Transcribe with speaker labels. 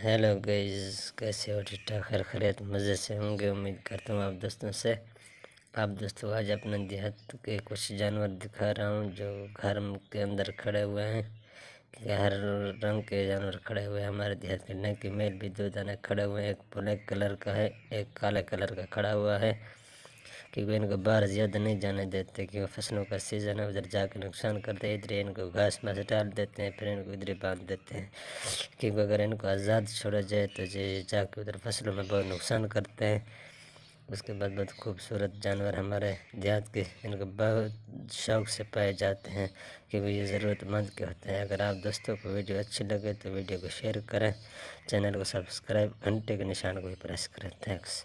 Speaker 1: hello guys कैसे हो ठीक ठाक खैर खैरियत मज़े से होंगे उम्मीद करता हूँ आप दोस्तों से आप दोस्तों आज अपने देहात के कुछ जानवर दिखा रहा हूँ जो घर के अंदर खड़े हुए हैं हर रंग के जानवर खड़े हुए हैं हमारे देहात के नए के मेल भी दो जाने खड़े हुए हैं एक ब्लैक कलर का है एक काले कलर का खड़ा हुआ है कि वे इनको बाहर ज़्यादा नहीं जाने देते कि फसलों का सीज़न है उधर जाकर नुकसान करते हैं इधर इनको घास में से डाल देते हैं फिर इनको इधर बांध देते हैं क्योंकि अगर इनको आज़ाद छोड़ा जाए तो ये जाके उधर फसलों में बहुत नुकसान करते हैं उसके बाद बहुत खूबसूरत जानवर हमारे देहात के इनको बहुत शौक से पाए जाते हैं क्योंकि ये ज़रूरतमंद के होते हैं अगर आप दोस्तों को वीडियो अच्छी लगे तो वीडियो को शेयर करें चैनल को सब्सक्राइब घंटे के निशान को भी प्रेस करें थैंक्स